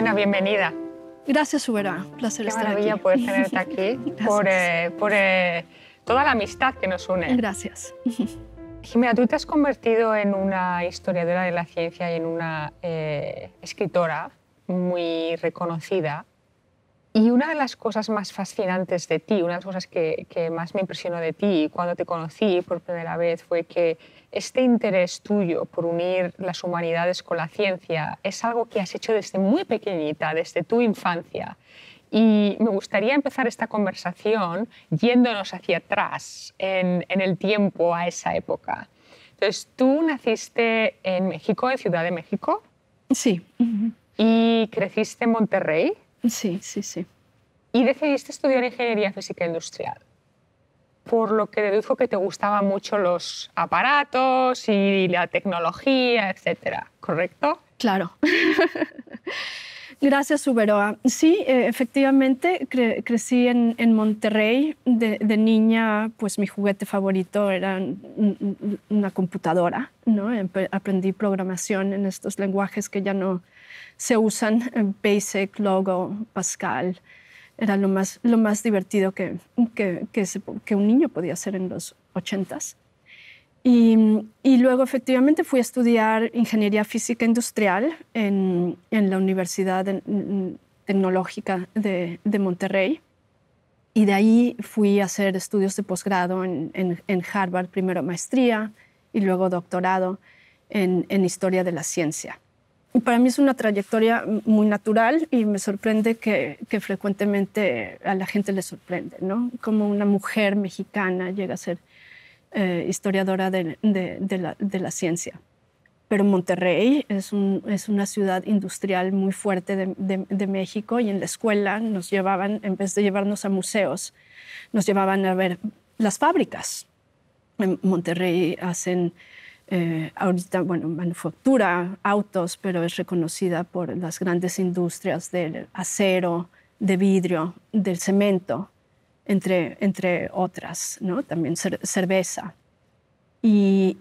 Jimena, bienvenida. Gracias, Ubera. Placer Qué estar maravilla poder tenerte aquí, por, eh, por eh, toda la amistad que nos une. Gracias. Jimena, tú te has convertido en una historiadora de la ciencia y en una eh, escritora muy reconocida. Y una de las cosas más fascinantes de ti, una de las cosas que más me impresionó de ti cuando te conocí por primera vez fue que este interés tuyo por unir las humanidades con la ciencia es algo que has hecho desde muy pequeñita, desde tu infancia. Y me gustaría empezar esta conversación yéndonos hacia atrás en, el tiempo, a esa época. Entonces, tú naciste en México, en Ciudad de México. Sí. ¿Y creciste en Monterrey? Sí, sí, sí. ¿Y decidiste estudiar ingeniería física industrial? por lo que deduzco que te gustaban mucho los aparatos y la tecnología, etcétera, ¿correcto? Claro. Gracias, Uberoa. Sí, eh, efectivamente, crecí en, Monterrey. De, niña, pues mi juguete favorito era una computadora. ¿no? Aprendí programación en estos lenguajes que ya no se usan, Basic, Logo, Pascal era lo más, divertido que, un niño podía hacer en los ochentas. Y, y, luego efectivamente fui a estudiar ingeniería física industrial en, la Universidad mm, Tecnológica de, Monterrey. Y de ahí fui a hacer estudios de posgrado en, Harvard, primero maestría y luego doctorado en historia de la ciencia para mí es una trayectoria muy natural y me sorprende que, frecuentemente a la gente le sorprende, ¿no? Como una mujer mexicana llega a ser eh, historiadora de, de, la, de, la, ciencia. Pero Monterrey es, un, es una ciudad industrial muy fuerte de, México y en la escuela nos llevaban, en vez de llevarnos a museos, nos llevaban a ver las fábricas. En Monterrey hacen eh, ahorita, bueno, manufactura autos, pero es reconocida por las grandes industrias del acero, de vidrio, del cemento, entre, entre otras, ¿no? También cerveza. Y,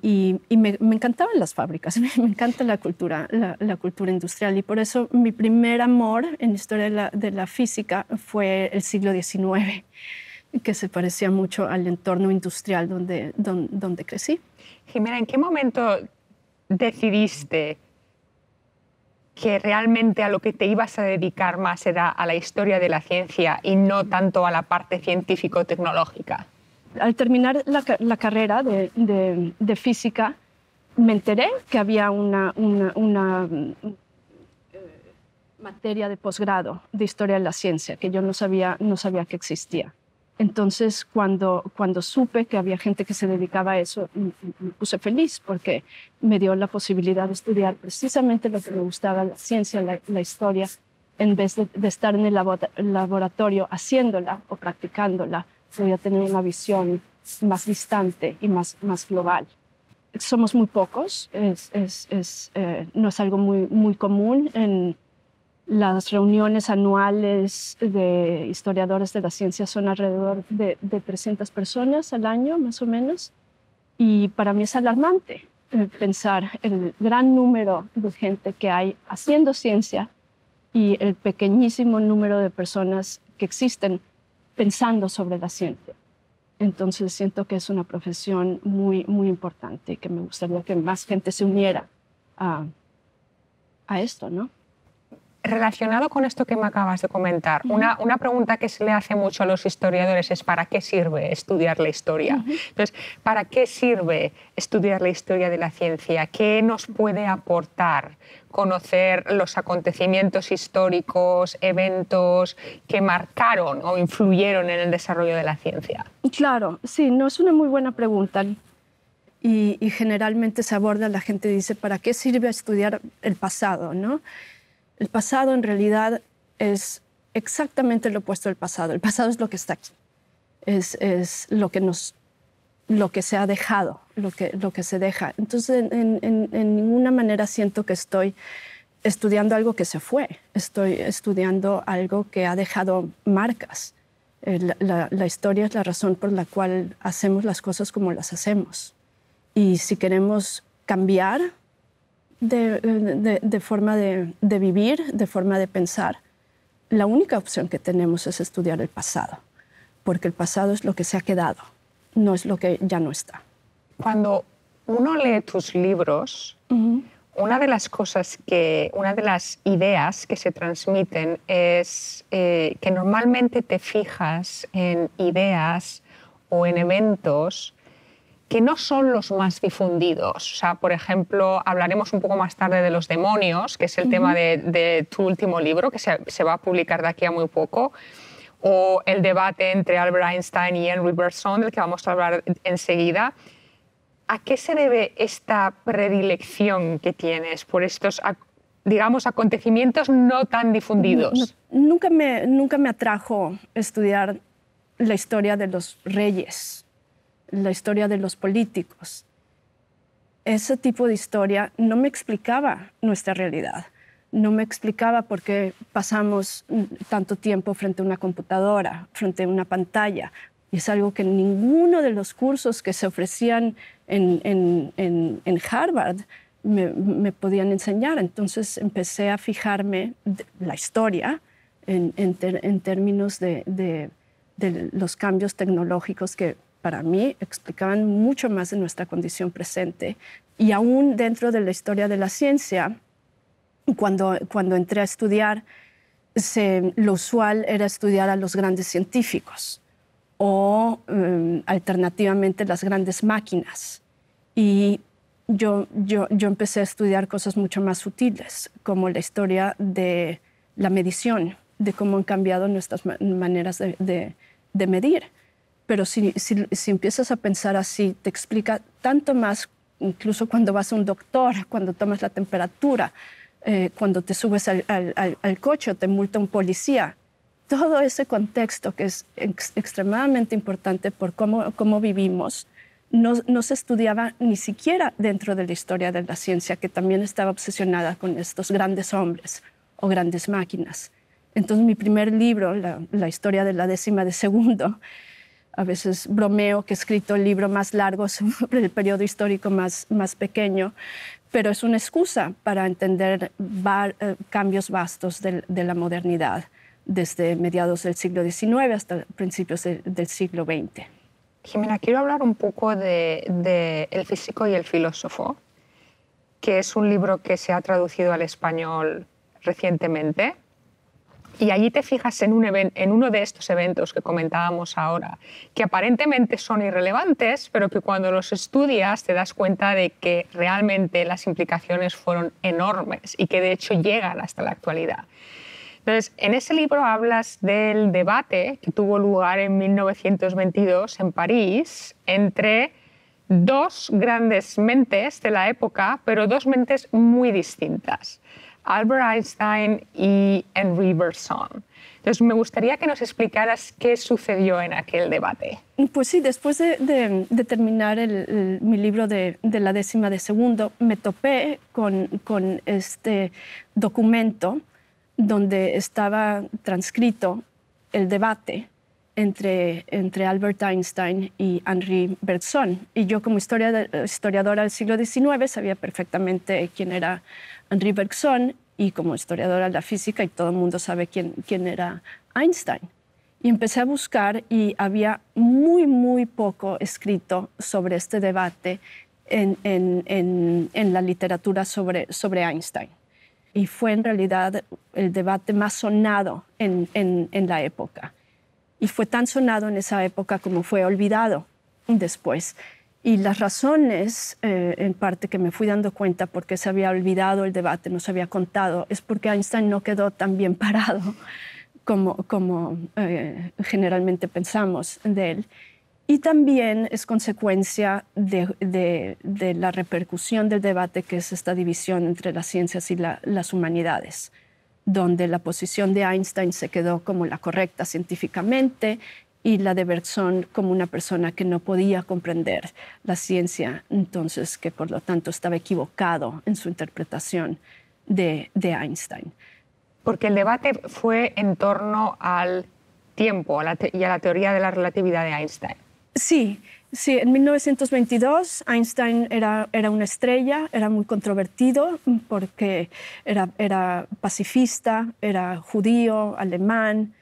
me, encantaban las fábricas, me, encanta la cultura, industrial. Y por eso mi primer amor en la historia de la, física fue el siglo XIX, que se parecía mucho al entorno industrial donde crecí. Jimena, ¿en qué momento decidiste que realmente a lo que te ibas a dedicar más era a la historia de la ciencia y no tanto a la parte científico-tecnológica? Al terminar la, carrera de, física, me enteré que había una, una eh, materia de posgrado de historia de la ciencia, que yo no sabía, no sabía que existía. Entonces, cuando, supe que había gente que se dedicaba a eso, me, puse feliz porque me dio la posibilidad de estudiar precisamente lo que me gustaba, la ciencia, la, historia, en vez de, estar en el laboratorio haciéndola o practicándola, podía tener una visión más distante y más, más global. Somos muy pocos, eh, no es algo muy, muy común en, las reuniones anuales de historiadores de la ciencia son alrededor de, 300 personas al año, más o menos. Y para mí es alarmante eh, pensar el gran número de gente que hay haciendo ciencia y el pequeñísimo número de personas que existen pensando sobre la ciencia. Entonces siento que es una profesión muy, muy importante que me gustaría que más gente se uniera a, a esto, ¿no? relacionado con esto que me acabas de comentar, una, pregunta que se le hace mucho a los historiadores es ¿para qué sirve estudiar la historia? Entonces, ¿para qué sirve estudiar la historia de la ciencia? ¿Qué nos puede aportar conocer los acontecimientos históricos, eventos que marcaron o influyeron en el desarrollo de la ciencia? Claro, sí, no es una muy buena pregunta. Y, generalmente se aborda, la gente dice, ¿para qué sirve estudiar el pasado? ¿no? El pasado en realidad es exactamente lo opuesto al pasado. El pasado es lo que está aquí, es, lo que lo que se ha dejado, lo que, lo que se deja. Entonces, en, ninguna manera siento que estoy estudiando algo que se fue, estoy estudiando algo que ha dejado marcas. Eh, la, historia es la razón por la cual hacemos las cosas como las hacemos. Y si queremos cambiar de, forma de, vivir, de forma de pensar. La única opción que tenemos es estudiar el pasado, porque el pasado es lo que se ha quedado, no es lo que ya no está. Cuando uno lee tus libros, una de las cosas que, una de las ideas que se transmiten es eh, que normalmente te fijas en ideas o en eventos que no son los más difundidos. O sea, por ejemplo, hablaremos un poco más tarde de los demonios, que es el tema de, tu último libro, que se, va a publicar de aquí a muy poco, o el debate entre Albert Einstein y Henry Bergson, del que vamos a hablar enseguida. ¿A qué se debe esta predilección que tienes por estos, digamos, acontecimientos no tan difundidos? Nunca me, nunca me atrajo estudiar la historia de los reyes la historia de los políticos. Ese tipo de historia no me explicaba nuestra realidad, no me explicaba por qué pasamos tanto tiempo frente a una computadora, frente a una pantalla. Y es algo que ninguno de los cursos que se ofrecían en, en, Harvard me, podían enseñar. Entonces empecé a fijarme la historia en, términos de los cambios tecnológicos que para mí explicaban mucho más de nuestra condición presente. Y aún dentro de la historia de la ciencia, cuando, entré a estudiar, lo usual era estudiar a los grandes científicos o em, alternativamente las grandes máquinas. Y yo, empecé a estudiar cosas mucho más sutiles, como la historia de la medición, de cómo han cambiado nuestras maneras de medir. Pero si, si, si empiezas a pensar así, te explica tanto más, incluso cuando vas a un doctor, cuando tomas la temperatura, eh, cuando te subes al, al, coche o te multa un policía. Todo ese contexto que es extremadamente importante por cómo, cómo vivimos, no, no, se estudiaba ni siquiera dentro de la historia de la ciencia, que también estaba obsesionada con estos grandes hombres o grandes máquinas. Entonces mi primer libro, la historia de la décima de segundo, a veces bromeo que he escrito el libro más largo sobre el periodo histórico más, más pequeño, pero es una excusa para entender eh, cambios vastos de, la modernidad desde mediados del siglo XIX hasta principios del siglo XX. Jimena, quiero hablar un poco de El físico y el filósofo, que es un libro que se ha traducido al español recientemente y allí te fijas en, uno de estos eventos que comentábamos ahora, que aparentemente son irrelevantes, pero que cuando los estudias te das cuenta de que realmente las implicaciones fueron enormes y que de hecho llegan hasta la actualidad. Entonces, en ese libro hablas del debate que tuvo lugar en 1922 en París entre dos grandes mentes de la época, pero dos mentes muy distintas. Albert Einstein y Henry Bergson. Entonces, me gustaría que nos explicaras qué sucedió en aquel debate. Pues sí, después de, terminar mi libro de, la décima de segundo, me topé con este documento donde estaba transcrito el debate entre, Albert Einstein y Henri Bergson. Y yo como historiadora del siglo XIX sabía perfectamente quién era Henri Bergson y como historiadora de la física y todo el mundo sabe quién, quién era Einstein. Y empecé a buscar y había muy, muy poco escrito sobre este debate en, en, en, la literatura sobre, sobre Einstein. Y fue en realidad el debate más sonado en, la época y fue tan sonado en esa época como fue olvidado después. Y las razones, eh, en parte, que me fui dando cuenta porque se había olvidado el debate, no se había contado, es porque Einstein no quedó tan bien parado como, eh, generalmente pensamos de él. Y también es consecuencia de, la repercusión del debate que es esta división entre las ciencias y las humanidades donde la posición de Einstein se quedó como la correcta científicamente y la de Bergson como una persona que no podía comprender la ciencia, entonces que por lo tanto estaba equivocado en su interpretación de, Einstein. Porque el debate fue en torno al tiempo y a la teoría de la relatividad de Einstein. Sí, Sí, en 1922 Einstein era, era una estrella, era muy controvertido porque era, era pacifista, era judío, alemán,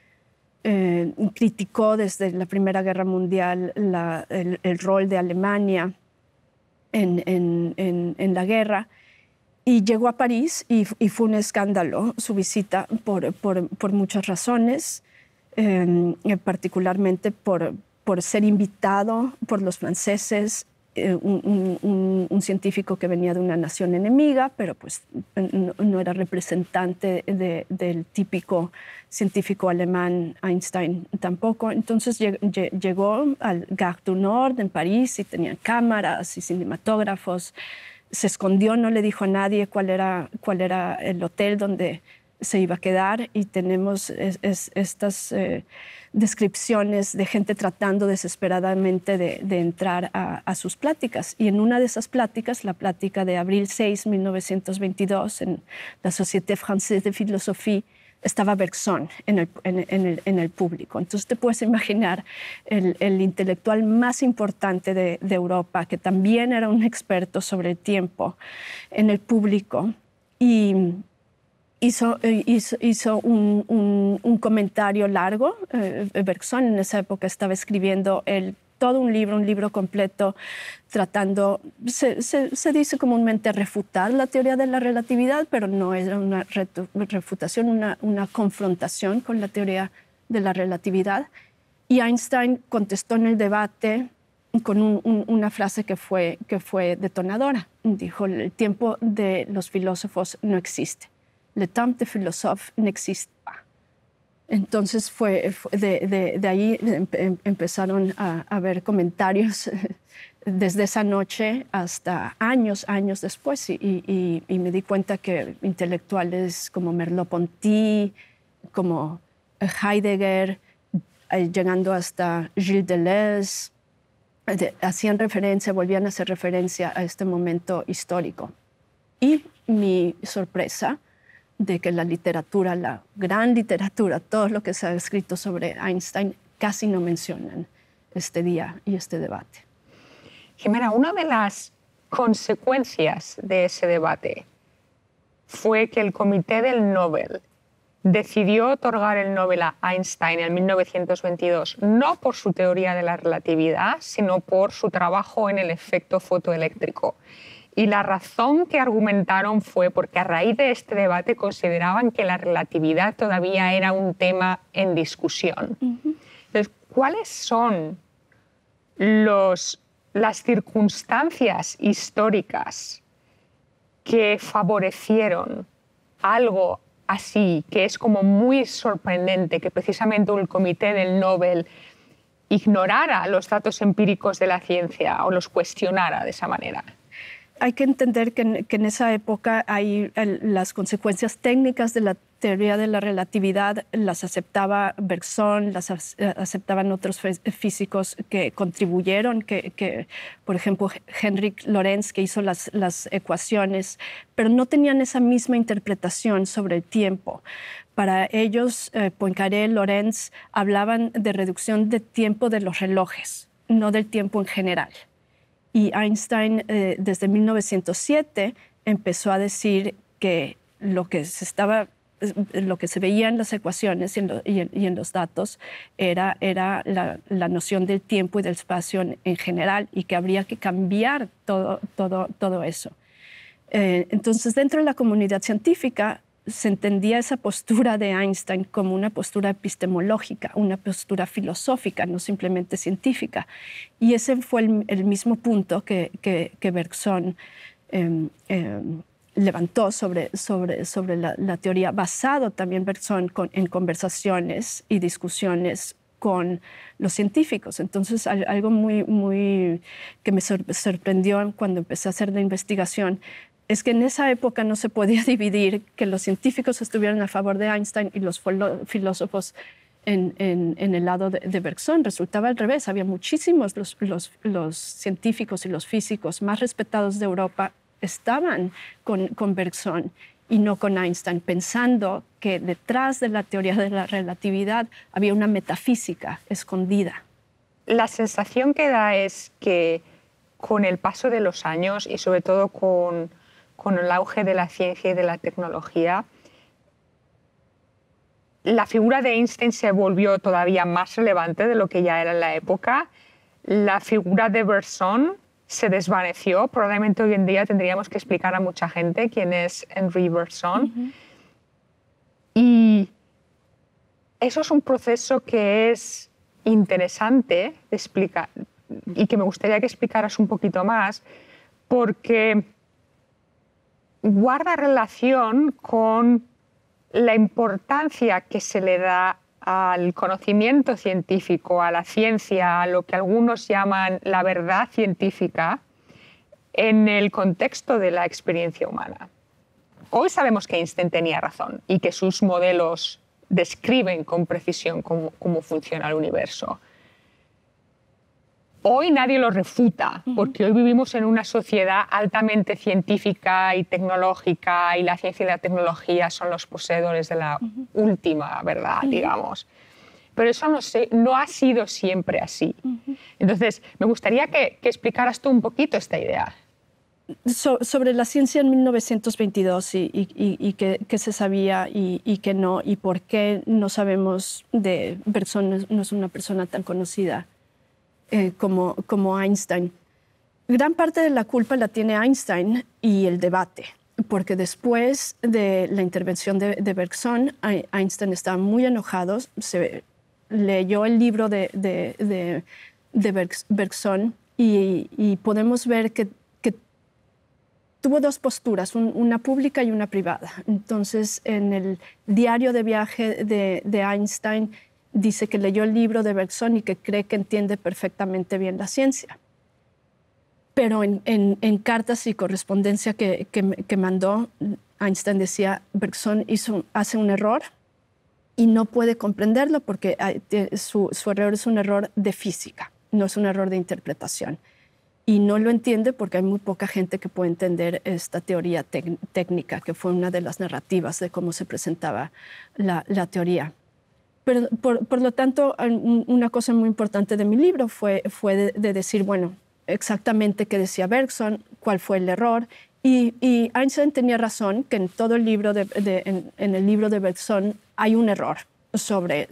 eh, criticó desde la Primera Guerra Mundial el, rol de Alemania en, en, en, la guerra. Y llegó a París y, fue un escándalo su visita por, por, por muchas razones, eh, particularmente por, por ser invitado por los franceses, eh, un, científico que venía de una nación enemiga, pero pues no, era representante del típico científico alemán Einstein tampoco. Entonces llegó al Gare du Nord en París y tenían cámaras y cinematógrafos. Se escondió, no le dijo a nadie cuál era, cuál era el hotel donde se iba a quedar y tenemos estas eh, descripciones de gente tratando desesperadamente de, entrar a, sus pláticas. Y en una de esas pláticas, la plática de abril 6, 1922, en la Société Française de Philosophie, estaba Bergson en el, en, el, público. Entonces te puedes imaginar el, intelectual más importante de, Europa, que también era un experto sobre el tiempo en el público. Y, hizo, eh, un, comentario largo. Eh, Bergson en esa época estaba escribiendo todo un libro, un libro completo, tratando, se, dice comúnmente refutar la teoría de la relatividad, pero no era una refutación, una, una, confrontación con la teoría de la relatividad. Y Einstein contestó en el debate con una frase que fue, que fue detonadora. Dijo, el tiempo de los filósofos no existe. Le Temps de Philosophe no existe. Entonces fue, de, de, ahí em, empezaron a, a ver comentarios desde esa noche hasta años, años después y, y me di cuenta que intelectuales como Merleau-Ponty, como Heidegger, eh, llegando hasta Gilles Deleuze, hacían referencia, volvían a hacer referencia a este momento histórico. Y mi sorpresa de que la literatura, la gran literatura, todo lo que se ha escrito sobre Einstein, casi no mencionan este día y este debate. Jimena, una de las consecuencias de ese debate fue que el Comité del Nobel decidió otorgar el Nobel a Einstein en 1922, no por su teoría de la relatividad, sino por su trabajo en el efecto fotoeléctrico. Y la razón que argumentaron fue porque a raíz de este debate consideraban que la relatividad todavía era un tema en discusión. Entonces, ¿cuáles son las circunstancias históricas que favorecieron algo así, que es como muy sorprendente que precisamente un comité del Nobel ignorara los datos empíricos de la ciencia o los cuestionara de esa manera? hay que entender que en, esa época hay las consecuencias técnicas de la teoría de la relatividad, las aceptaba Bergson, las aceptaban otros físicos que contribuyeron, que, por ejemplo Henrik Lorentz, que hizo las, las ecuaciones, pero no tenían esa misma interpretación sobre el tiempo. Para ellos, eh, Poincaré, Lorentz hablaban de reducción de tiempo de los relojes, no del tiempo en general. Y Einstein eh, desde 1907 empezó a decir que lo que se estaba eh, lo que se veía en las ecuaciones y en, los datos era, era la, noción del tiempo y del espacio en, general y que habría que cambiar todo, todo, todo eso. Eh, entonces, dentro de la comunidad científica se entendía esa postura de Einstein como una postura epistemológica, una postura filosófica, no simplemente científica. Y ese fue el, mismo punto que, Bergson em, em, levantó sobre, la, teoría, basado también Bergson en conversaciones y discusiones con los científicos. Entonces, algo muy, muy que me sorprendió cuando empecé a hacer la investigación es que en esa época no se podía dividir que los científicos estuvieran a favor de Einstein y los filósofos en, el lado de, Bergson. Resultaba al revés, había muchísimos los, científicos y los físicos más respetados de Europa estaban con, con Bergson y no con Einstein, pensando que detrás de la teoría de la relatividad había una metafísica escondida. La sensación que da es que con el paso de los años y sobre todo con con el auge de la ciencia y de la tecnología, la figura de Einstein se volvió todavía más relevante de lo que ya era en la época. La figura de Bersón se desvaneció. Probablemente hoy en día tendríamos que explicar a mucha gente quién es Henry Bersón. Y eso es un proceso que es interesante explicar y que me gustaría que explicaras un poquito más, porque guarda relación con la importancia que se le da al conocimiento científico, a la ciencia, a lo que algunos llaman la verdad científica, en el contexto de la experiencia humana. Hoy sabemos que Einstein tenía razón y que sus modelos describen con precisión cómo, funciona el universo hoy nadie lo refuta, porque hoy vivimos en una sociedad altamente científica y tecnológica y la ciencia y la tecnología son los poseedores de la última verdad, digamos. Pero eso no, ha sido siempre así. Entonces, me gustaría que, explicaras tú un poquito esta idea. sobre la ciencia en 1922 y, y, qué se sabía y, qué no, y por qué no sabemos de personas, no es una persona tan conocida. Eh, como, Einstein. Gran parte de la culpa la tiene Einstein y el debate, porque después de la intervención de, Bergson, Einstein estaba muy enojado, se leyó el libro de, Bergson y, podemos ver que, tuvo dos posturas, una pública y una privada. Entonces, en el diario de viaje de Einstein, dice que leyó el libro de Bergson y que cree que entiende perfectamente bien la ciencia. Pero en, cartas y correspondencia que, mandó, Einstein decía, Bergson hace un error y no puede comprenderlo porque ah, su, error es un error de física, no es un error de interpretación. Y no lo entiende porque hay muy poca gente que puede entender esta teoría técnica, que fue una de las narrativas de cómo se presentaba la teoría por, lo tanto, una cosa muy importante de mi libro fue, de, decir, bueno, exactamente qué decía Bergson, cuál fue el error. Y, Einstein tenía razón que en todo el libro de, en, el libro de Bergson hay un error sobre,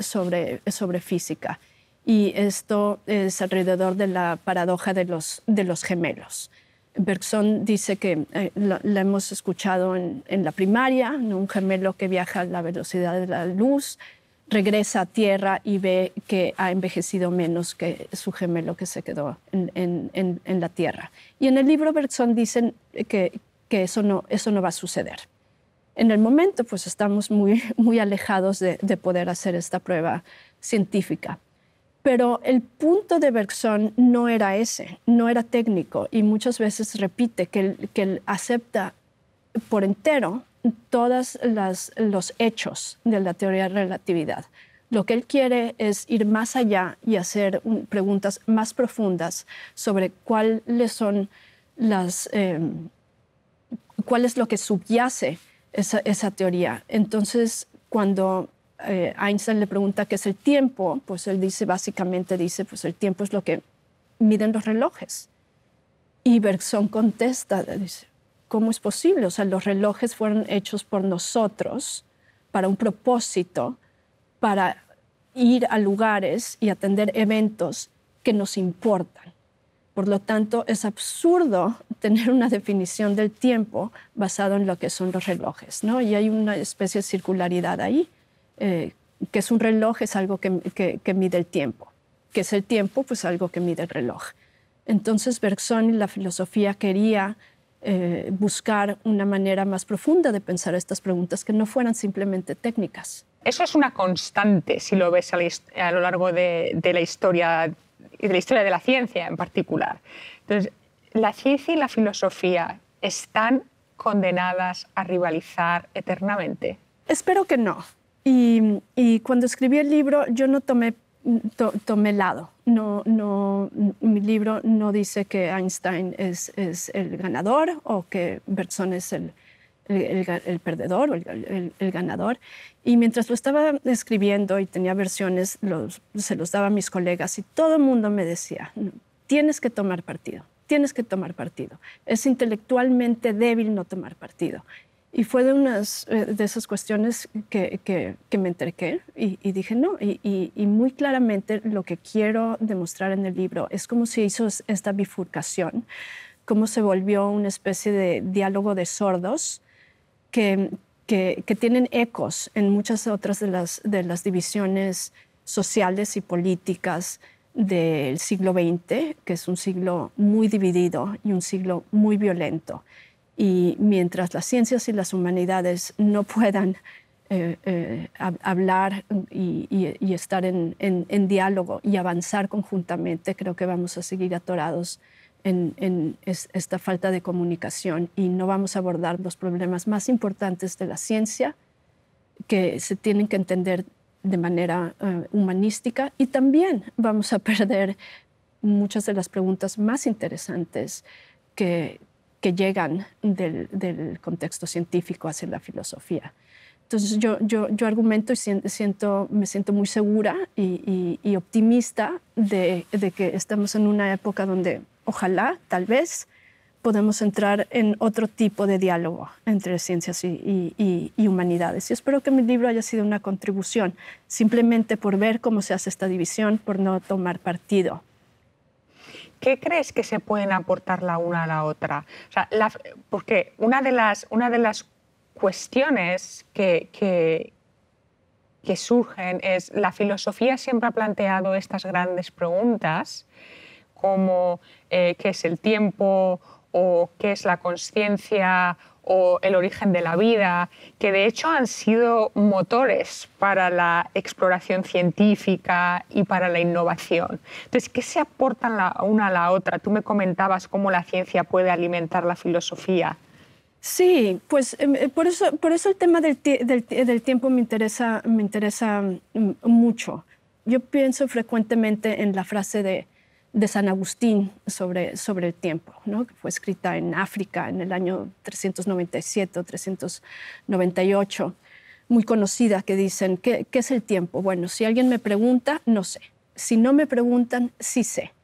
física. Y esto es alrededor de la paradoja de los, gemelos. Bergson dice que eh, la, hemos escuchado en, la primaria, un gemelo que viaja a la velocidad de la luz, regresa a tierra y ve que ha envejecido menos que su gemelo que se quedó en, la tierra. Y en el libro Bergson dicen que, eso, no, eso no va a suceder. En el momento, pues estamos muy, muy alejados de, poder hacer esta prueba científica. Pero el punto de Bergson no era ese, no era técnico, y muchas veces repite que que él acepta por entero todos los hechos de la teoría de relatividad. Lo que él quiere es ir más allá y hacer preguntas más profundas sobre cuáles son las, em, cuál es lo que subyace esa, teoría. Entonces, cuando eh, Einstein le pregunta qué es el tiempo, pues él dice, básicamente dice, pues el tiempo es lo que miden los relojes. Y Bergson contesta, dice, ¿cómo es posible? O sea, los relojes fueron hechos por nosotros para un propósito, para ir a lugares y atender eventos que nos importan. Por lo tanto, es absurdo tener una definición del tiempo basado en lo que son los relojes, ¿no? Y hay una especie de circularidad ahí, eh, que es un reloj, es algo que, que, mide el tiempo, que es el tiempo, pues algo que mide el reloj. Entonces, Bergson y la filosofía quería eh, buscar una manera más profunda de pensar estas preguntas que no fueran simplemente técnicas. Eso es una constante si lo ves a, lo largo de, la historia y de la historia de la ciencia en particular. Entonces, la ciencia y la filosofía están condenadas a rivalizar eternamente. Espero que no. Y, y cuando escribí el libro yo no tomé tomé lado. No, no, mi libro no dice que Einstein es, el ganador o que Bertson es el, perdedor o el, ganador. Y mientras lo estaba escribiendo y tenía versiones, se los daba a mis colegas y todo el mundo me decía, tienes que tomar partido, tienes que tomar partido. Es intelectualmente débil no tomar partido. Y fue de unas eh, de esas cuestiones que, que, me entrequé y, dije no. Y, muy claramente lo que quiero demostrar en el libro es cómo se hizo esta bifurcación, cómo se volvió una especie de diálogo de sordos que, que, que tienen ecos en muchas otras de las, de las divisiones sociales y políticas del siglo XX, que es un siglo muy dividido y un siglo muy violento. Y mientras las ciencias y las humanidades no puedan eh, eh, hablar y, estar en, diálogo y avanzar conjuntamente, creo que vamos a seguir atorados en, esta falta de comunicación y no vamos a abordar los problemas más importantes de la ciencia que se tienen que entender de manera eh, humanística y también vamos a perder muchas de las preguntas más interesantes que, que llegan del, contexto científico hacia la filosofía. Entonces yo, yo, yo argumento y siento, me siento muy segura y, optimista de, que estamos en una época donde ojalá, tal vez, podemos entrar en otro tipo de diálogo entre ciencias y, humanidades. Y espero que mi libro haya sido una contribución, simplemente por ver cómo se hace esta división, por no tomar partido. ¿qué crees que se pueden aportar la una a la otra? porque una de las, una de las cuestiones que, que, surgen es, la filosofía siempre ha planteado estas grandes preguntas como eh, qué es el tiempo o qué es la conciencia o el origen de la vida, que de hecho han sido motores para la exploración científica y para la innovación. Entonces, ¿qué se aportan la una a la otra? Tú me comentabas cómo la ciencia puede alimentar la filosofía. Sí, pues em, eh, por eso, el tema del, tiempo me interesa mm, mucho. Yo pienso frecuentemente en la frase de de San Agustín sobre, el tiempo, que fue escrita en África en el año 397 398, muy conocida, que dicen, ¿qué, es el tiempo? Bueno, si alguien me pregunta, no sé. Si no me preguntan, sí sé.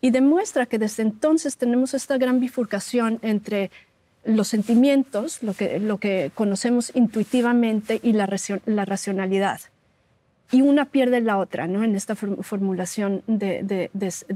Y demuestra que desde entonces tenemos esta gran bifurcación entre los sentimientos, lo que, conocemos intuitivamente, y la racionalidad y una pierde la otra, ¿no? En esta formulación de,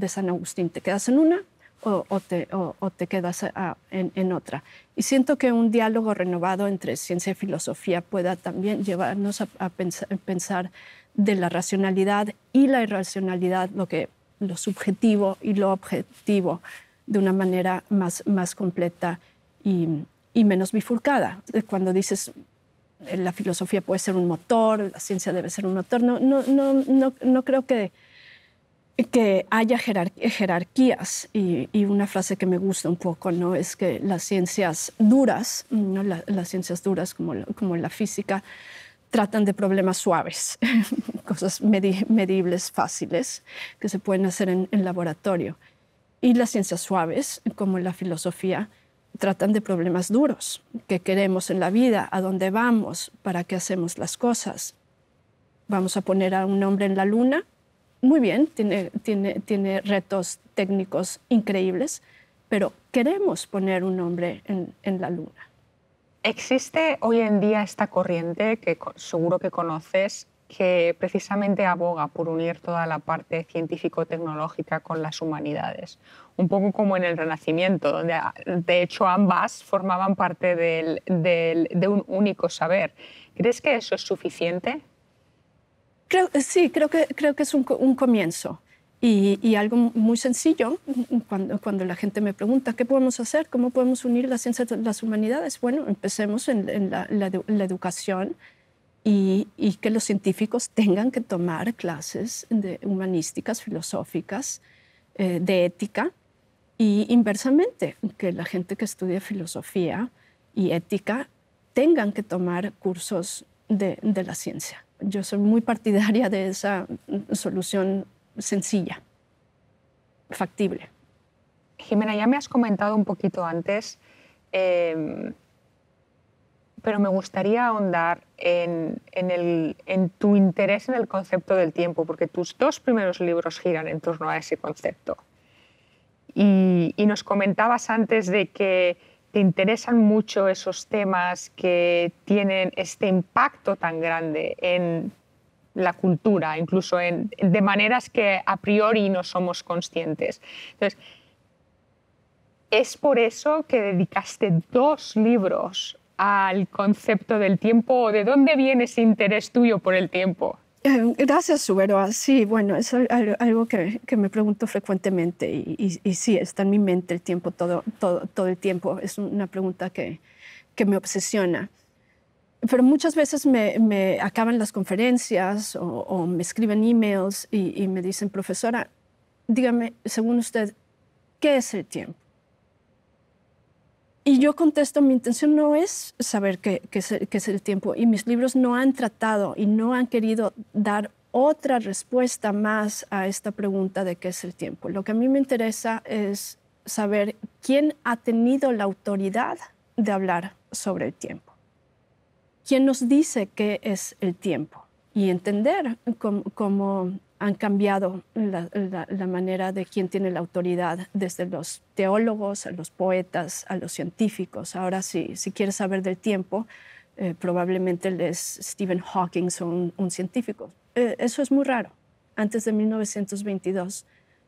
San Agustín, ¿te quedas en una o, te, quedas en, otra? Y siento que un diálogo renovado entre ciencia y filosofía pueda también llevarnos a, pensar, de la racionalidad y la irracionalidad, lo que lo subjetivo y lo objetivo, de una manera más, completa y, y menos bifurcada. Cuando dices la filosofía puede ser un motor, la ciencia debe ser un motor. No, no, no, creo que, que haya jerarquías. Y, una frase que me gusta un poco ¿no? es que las ciencias duras, ¿no? las ciencias duras como, como la física, tratan de problemas suaves, cosas medibles, fáciles, que se pueden hacer en, en laboratorio. Y las ciencias suaves, como la filosofía, tratan de problemas duros, que queremos en la vida, a dónde vamos, para qué hacemos las cosas. Vamos a poner a un hombre en la luna, muy bien, tiene, retos técnicos increíbles, pero queremos poner un hombre en, en la luna. Existe hoy en día esta corriente que seguro que conoces que precisamente aboga por unir toda la parte científico-tecnológica con las humanidades, un poco como en el Renacimiento, donde ah, de hecho ambas formaban parte de un único saber. ¿Crees que eso es suficiente? Creo, sí, creo que, creo que es un, comienzo. Y, algo muy sencillo, cuando, la gente me pregunta, ¿qué podemos hacer? ¿Cómo podemos unir las ciencia las humanidades? Bueno, empecemos en, la educación y, que los científicos tengan que tomar clases de humanísticas, filosóficas, eh, de ética, y inversamente, que la gente que estudia filosofía y ética tengan que tomar cursos de, la ciencia. Yo soy muy partidaria de esa solución sencilla, factible. Jimena, ya me has comentado un poquito antes em, pero me gustaría ahondar en, tu interés en el concepto del tiempo, porque tus dos primeros libros giran en torno a ese concepto. Y, nos comentabas antes de que te interesan mucho esos temas que tienen este impacto tan grande en la cultura, incluso en, de maneras que a priori no somos conscientes. Entonces, es por eso que dedicaste dos libros al concepto del tiempo? ¿De dónde viene ese interés tuyo por el tiempo? Eh, gracias, Uberoa. Sí, bueno, es algo que, me pregunto frecuentemente y, sí, está en mi mente el tiempo, todo, todo, todo el tiempo. Es una pregunta que, que me obsesiona. Pero muchas veces me, me acaban las conferencias o, me escriben emails y, y me dicen, profesora, dígame, según usted, ¿qué es el tiempo? Y yo contesto, mi intención no es saber qué, es, el tiempo y mis libros no han tratado y no han querido dar otra respuesta más a esta pregunta de qué es el tiempo. Lo que a mí me interesa es saber quién ha tenido la autoridad de hablar sobre el tiempo, quién nos dice qué es el tiempo y entender cómo han cambiado la, manera de quién tiene la autoridad, desde los teólogos a los poetas, a los científicos. Ahora, si, si quieres saber del tiempo, eh, probablemente Stephen Hawking, un, un científico. Eh, eso es muy raro. Antes de 1922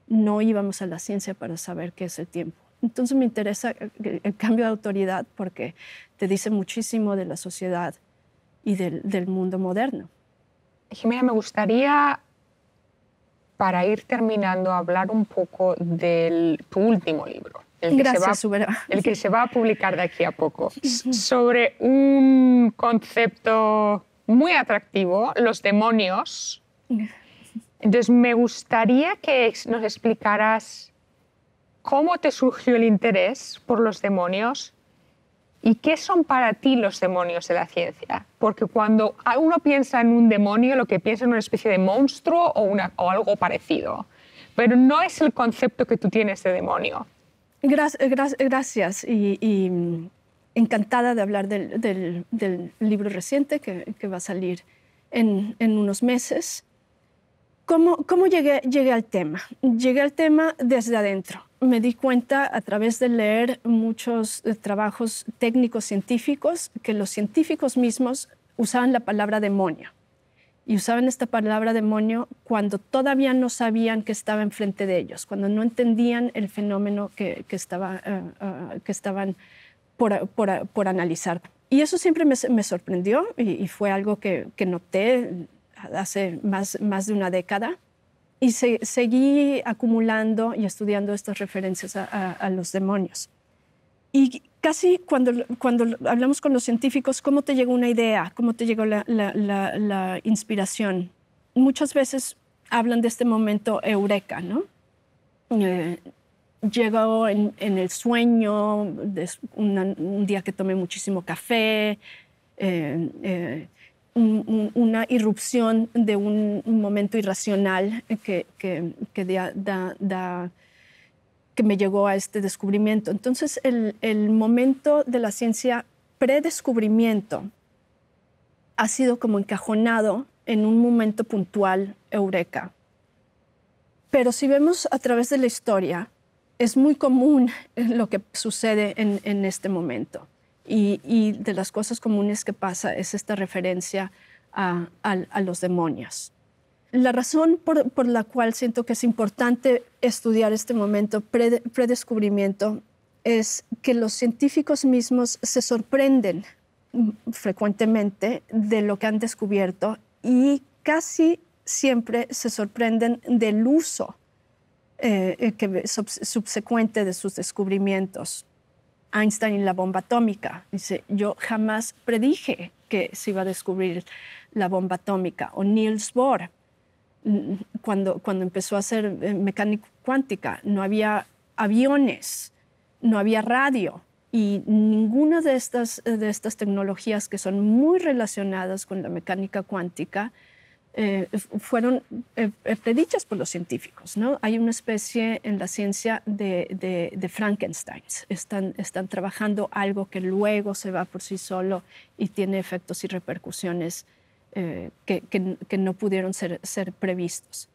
no íbamos a la ciencia para saber qué es el tiempo. Entonces me interesa el, cambio de autoridad porque te dice muchísimo de la sociedad y del, del mundo moderno. Jimena, me gustaría para ir terminando, hablar un poco de tu último libro. El que, se va, el que se va a publicar de aquí a poco, sobre un concepto muy atractivo, los demonios. Entonces, me gustaría que nos explicaras cómo te surgió el interés por los demonios ¿Y qué son para ti los demonios de la ciencia? Porque cuando uno piensa en un demonio, lo que piensa es una especie de monstruo o, algo parecido. Pero no es el concepto que tú tienes de demonio. gracias. gracias. Y, mm, encantada de hablar del, libro reciente que, va a salir en, unos meses. ¿Cómo, llegué al tema? Llegué al tema desde adentro me di cuenta a través de leer muchos eh, trabajos técnicos científicos que los científicos mismos usaban la palabra demonio. Y usaban esta palabra demonio cuando todavía no sabían que estaba enfrente de ellos, cuando no entendían el fenómeno que, eh, eh, estaban por, analizar. Y eso siempre me, sorprendió y, fue algo que, noté hace más de una década y seguí acumulando y estudiando estas referencias a, los demonios. Y casi cuando, cuando hablamos con los científicos, ¿cómo te llegó una idea? ¿Cómo te llegó la, inspiración? Muchas veces hablan de este momento eureka, ¿no? Eh, llegó en, el sueño, de un día que tomé muchísimo café, eh, eh, una irrupción de un momento irracional que, que, me llegó a este descubrimiento. Entonces, el, momento de la ciencia predescubrimiento ha sido como encajonado en un momento puntual, eureka. Pero si vemos a través de la historia, es muy común lo que sucede en este momento. Y, de las cosas comunes que pasa es esta referencia a, los demonios. La razón por, la cual siento que es importante estudiar este momento pre, predescubrimiento es que los científicos mismos se sorprenden frecuentemente de lo que han descubierto y casi siempre se sorprenden del uso eh, eh, subsecuente de sus descubrimientos. Einstein y la bomba atómica. Dice, yo jamás predije que se iba a descubrir la bomba atómica. O Niels Bohr, mm, cuando, cuando empezó a hacer eh, mecánica cuántica, no había aviones, no había radio. Y ninguna de estas, eh, de estas tecnologías que son muy relacionadas con la mecánica cuántica eh, fueron eh, eh, predichas por los científicos. ¿no? Hay una especie en la ciencia de, de, Frankenstein. Están, trabajando algo que luego se va por sí solo y tiene efectos y repercusiones que, no pudieron ser, previstos.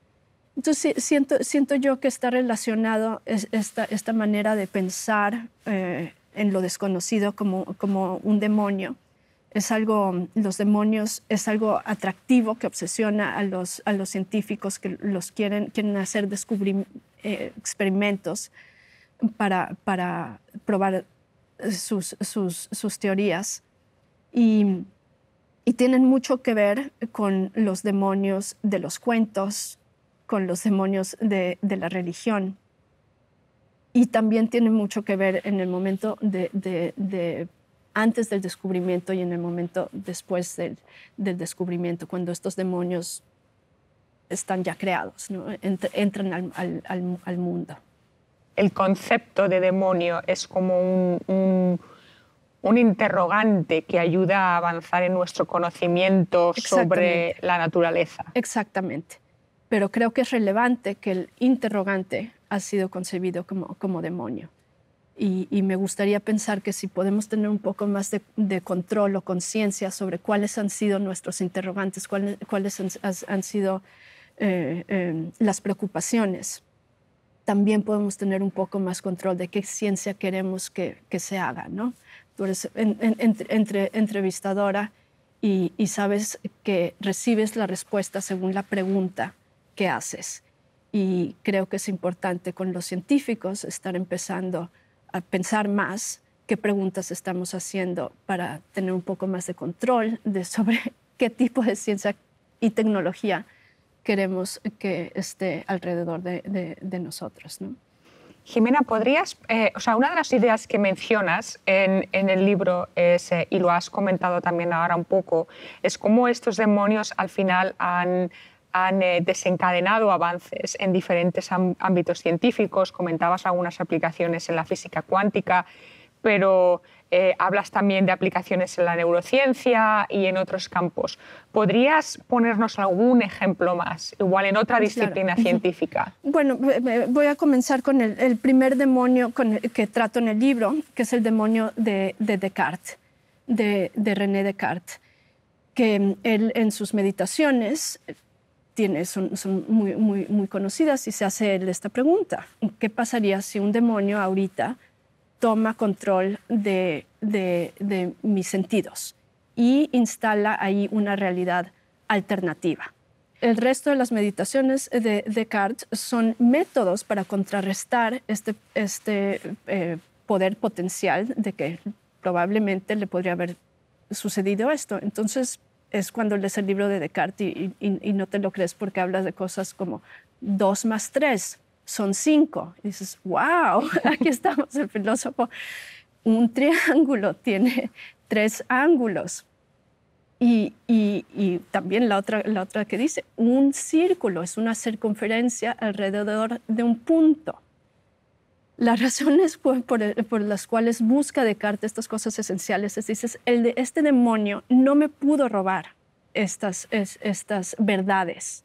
Entonces siento, yo que está relacionado esta, manera de pensar en lo desconocido como un demonio es algo, los demonios es algo atractivo que obsesiona a los, a los científicos que los quieren, quieren hacer descubrir eh, experimentos para, para probar sus, teorías. Y, tienen mucho que ver con los demonios de los cuentos, con los demonios de, la religión. Y también tienen mucho que ver en el momento de antes del descubrimiento y en el momento después del, descubrimiento, cuando estos demonios están ya creados, entran al, mundo. El concepto de demonio es como un, interrogante que ayuda a avanzar en nuestro conocimiento sobre la naturaleza. Exactamente. Pero creo que es relevante que el interrogante ha sido concebido como demonio. Y, me gustaría pensar que si podemos tener un poco más de, control o conciencia sobre cuáles han sido nuestros interrogantes, cuáles, cuáles han, sido eh, em, las preocupaciones, también podemos tener un poco más control de qué ciencia queremos que, que se haga. ¿no? Tú eres entre, entrevistadora y, sabes que recibes la respuesta según la pregunta que haces. Y creo que es importante con los científicos estar empezando a pensar más qué preguntas estamos haciendo para tener un poco más de control de sobre qué tipo de ciencia y tecnología queremos que esté alrededor de, nosotros. Jimena, podrías, eh, o sea, una de las ideas que mencionas en, el libro es, eh, y lo has comentado también ahora un poco, es cómo estos demonios al final han han eh, desencadenado avances en diferentes ámbitos científicos. Comentabas algunas aplicaciones en la física cuántica, pero eh, hablas también de aplicaciones en la neurociencia y en otros campos. ¿Podrías ponernos algún ejemplo más, igual en otra pues disciplina científica? Bueno, eh, voy a comenzar con el, primer demonio con que trato en el libro, que es el demonio de, Descartes, de, de René Descartes que mm, él en sus meditaciones son, muy, muy, conocidas y se hace esta pregunta. ¿Qué pasaría si un demonio ahorita toma control de, mis sentidos y instala ahí una realidad alternativa? El resto de las meditaciones de Descartes son métodos para contrarrestar este, este eh, poder potencial de que probablemente le podría haber sucedido esto. Entonces, es cuando lees el libro de Descartes y, no te lo crees porque hablas de cosas como dos más tres son cinco. Y dices, wow, aquí estamos, el filósofo. Un triángulo tiene tres ángulos. Y, y también la otra, la otra que dice, un círculo es una circunferencia alrededor de un punto. Las razones por, las cuales busca Descartes estas cosas esenciales es, dices, el de este demonio no me pudo robar estas, estas verdades,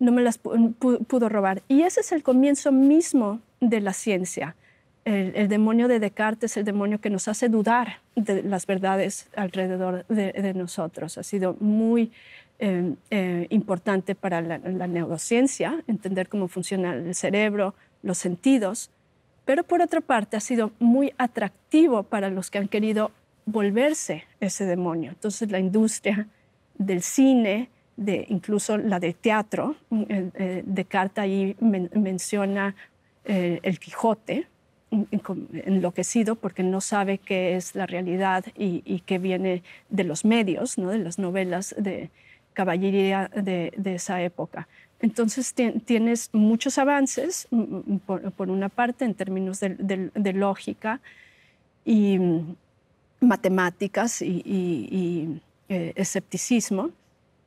no me las pudo, robar. Y ese es el comienzo mismo de la ciencia. El, demonio de Descartes es el demonio que nos hace dudar de las verdades alrededor de, nosotros. Ha sido muy em, eh, importante para la neurociencia, entender cómo funciona el cerebro, los sentidos, pero por otra parte ha sido muy atractivo para los que han querido volverse ese demonio. Entonces la industria del cine, de incluso la de teatro, de mm, eh, eh, Descartes ahí menciona eh, el Quijote, mm, enloquecido porque no sabe qué es la realidad y, qué viene de los medios, ¿no? de las novelas de caballería de esa época. Entonces tienes muchos avances, mm, mm, mm, por, una parte, en términos de, lógica y matemáticas y, eh, escepticismo,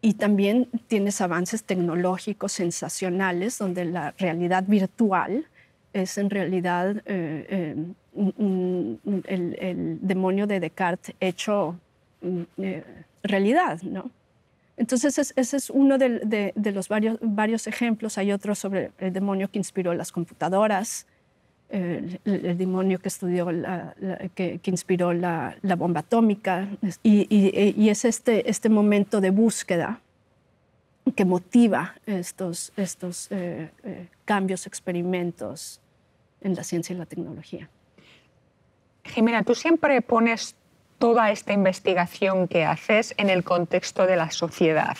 y también tienes avances tecnológicos sensacionales, donde la realidad virtual es en realidad eh, eh, el, el, demonio de Descartes hecho realidad, ¿no? Entonces, ese es uno de, los varios, varios ejemplos. Hay otro sobre el demonio que inspiró las computadoras, el, demonio que estudió, que, inspiró la, bomba atómica. Y, es este, este momento de búsqueda que motiva estos, estos eh, eh, cambios, experimentos en la ciencia y la tecnología. Jimena, tú siempre pones toda esta investigación que haces en el contexto de la sociedad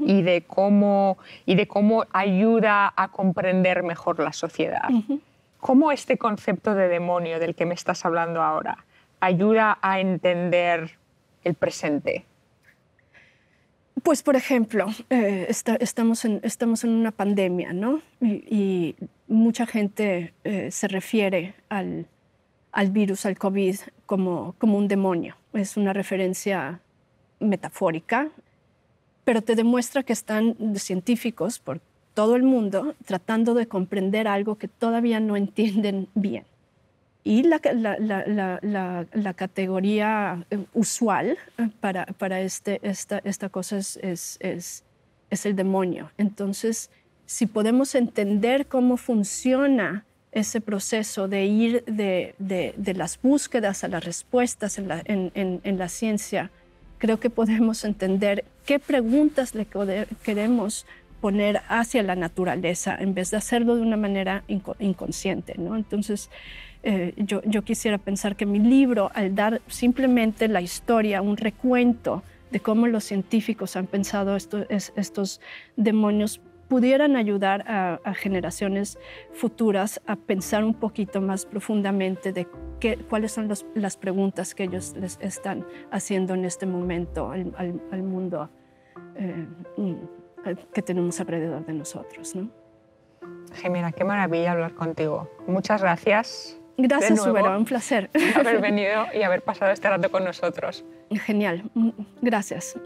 y, de cómo, y de cómo ayuda a comprender mejor la sociedad. ¿Cómo este concepto de demonio del que me estás hablando ahora ayuda a entender el presente? Pues, por ejemplo, eh, estamos, en, estamos en una pandemia, ¿no? Y, mucha gente eh, se refiere al, al virus, al COVID, como, como un demonio. Es una referencia metafórica, pero te demuestra que están científicos por todo el mundo tratando de comprender algo que todavía no entienden bien. Y la, categoría eh, usual eh, para, este, esta, cosa es el demonio. Entonces, si podemos entender cómo funciona ese proceso de ir de, las búsquedas a las respuestas en la, ciencia, creo que podemos entender qué preguntas le queremos poner hacia la naturaleza en vez de hacerlo de una manera inconsciente. ¿no? Entonces, eh, yo, yo quisiera pensar que mi libro, al dar simplemente la historia, un recuento, de cómo los científicos han pensado esto, estos demonios pudieran ayudar a, generaciones futuras a pensar un poquito más profundamente de qué, cuáles son las preguntas que ellos les están haciendo en este momento al, al, mundo eh, que tenemos alrededor de nosotros. ¿no? Jimena, qué maravilla hablar contigo. Muchas gracias. Gracias, Subero, un placer. haber venido y haber pasado este rato con nosotros. Genial, mm, gracias.